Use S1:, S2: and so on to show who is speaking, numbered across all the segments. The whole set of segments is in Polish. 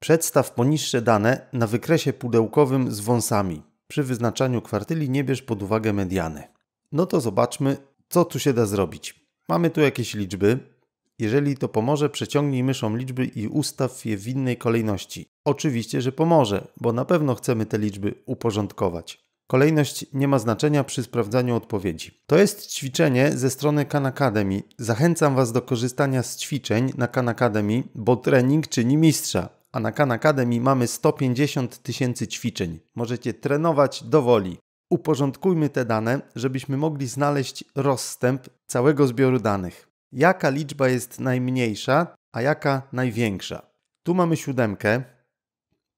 S1: Przedstaw poniższe dane na wykresie pudełkowym z wąsami. Przy wyznaczaniu kwartyli nie bierz pod uwagę mediany. No to zobaczmy, co tu się da zrobić. Mamy tu jakieś liczby. Jeżeli to pomoże, przeciągnij myszą liczby i ustaw je w innej kolejności. Oczywiście, że pomoże, bo na pewno chcemy te liczby uporządkować. Kolejność nie ma znaczenia przy sprawdzaniu odpowiedzi. To jest ćwiczenie ze strony Khan Academy. Zachęcam Was do korzystania z ćwiczeń na Khan Academy, bo trening czyni mistrza a na Khan Academy mamy 150 tysięcy ćwiczeń. Możecie trenować do woli. Uporządkujmy te dane, żebyśmy mogli znaleźć rozstęp całego zbioru danych. Jaka liczba jest najmniejsza, a jaka największa? Tu mamy siódemkę,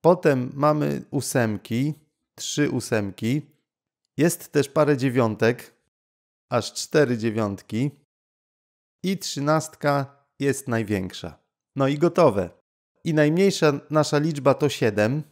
S1: potem mamy ósemki, trzy ósemki, jest też parę dziewiątek, aż cztery dziewiątki i trzynastka jest największa. No i gotowe i najmniejsza nasza liczba to 7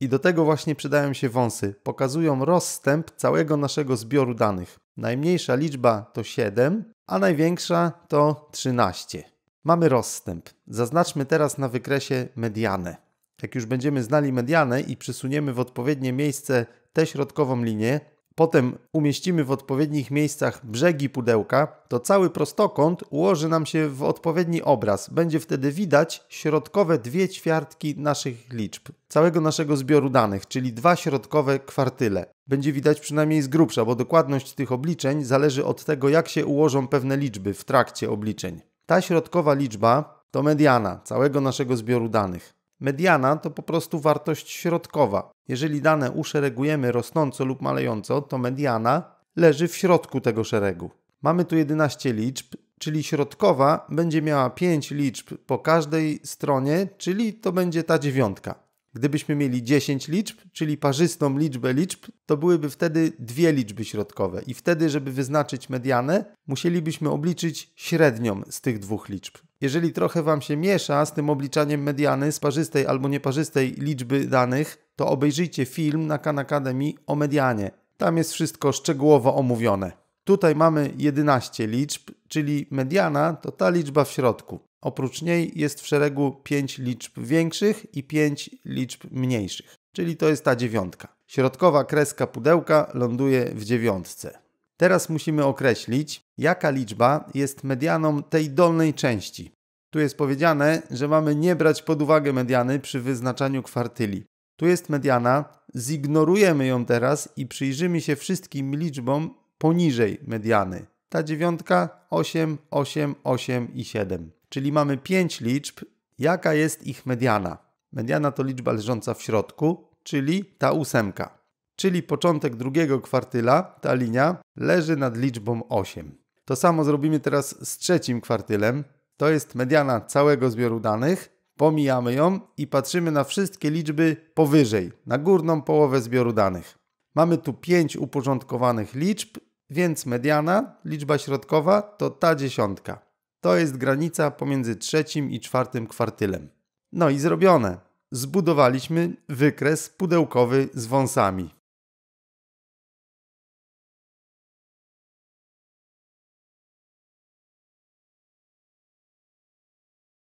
S1: i do tego właśnie przydają się wąsy. Pokazują rozstęp całego naszego zbioru danych. Najmniejsza liczba to 7, a największa to 13. Mamy rozstęp. Zaznaczmy teraz na wykresie medianę. Jak już będziemy znali medianę i przysuniemy w odpowiednie miejsce tę środkową linię, potem umieścimy w odpowiednich miejscach brzegi pudełka, to cały prostokąt ułoży nam się w odpowiedni obraz. Będzie wtedy widać środkowe dwie ćwiartki naszych liczb, całego naszego zbioru danych, czyli dwa środkowe kwartyle. Będzie widać przynajmniej z grubsza, bo dokładność tych obliczeń zależy od tego, jak się ułożą pewne liczby w trakcie obliczeń. Ta środkowa liczba to mediana całego naszego zbioru danych. Mediana to po prostu wartość środkowa. Jeżeli dane uszeregujemy rosnąco lub malejąco, to mediana leży w środku tego szeregu. Mamy tu 11 liczb, czyli środkowa będzie miała 5 liczb po każdej stronie, czyli to będzie ta dziewiątka. Gdybyśmy mieli 10 liczb, czyli parzystą liczbę liczb, to byłyby wtedy dwie liczby środkowe i wtedy, żeby wyznaczyć medianę, musielibyśmy obliczyć średnią z tych dwóch liczb. Jeżeli trochę Wam się miesza z tym obliczaniem mediany z parzystej albo nieparzystej liczby danych, to obejrzyjcie film na Khan Academy o medianie. Tam jest wszystko szczegółowo omówione. Tutaj mamy 11 liczb, czyli mediana to ta liczba w środku. Oprócz niej jest w szeregu 5 liczb większych i 5 liczb mniejszych, czyli to jest ta dziewiątka. Środkowa kreska pudełka ląduje w dziewiątce. Teraz musimy określić, jaka liczba jest medianą tej dolnej części. Tu jest powiedziane, że mamy nie brać pod uwagę mediany przy wyznaczaniu kwartyli. Tu jest mediana, zignorujemy ją teraz i przyjrzymy się wszystkim liczbom poniżej mediany. Ta dziewiątka 8, 8, 8 i 7 czyli mamy 5 liczb, jaka jest ich mediana. Mediana to liczba leżąca w środku, czyli ta ósemka. Czyli początek drugiego kwartyla, ta linia, leży nad liczbą 8. To samo zrobimy teraz z trzecim kwartylem. To jest mediana całego zbioru danych. Pomijamy ją i patrzymy na wszystkie liczby powyżej, na górną połowę zbioru danych. Mamy tu 5 uporządkowanych liczb, więc mediana, liczba środkowa, to ta dziesiątka. To jest granica pomiędzy trzecim i czwartym kwartylem. No i zrobione. Zbudowaliśmy wykres pudełkowy z wąsami.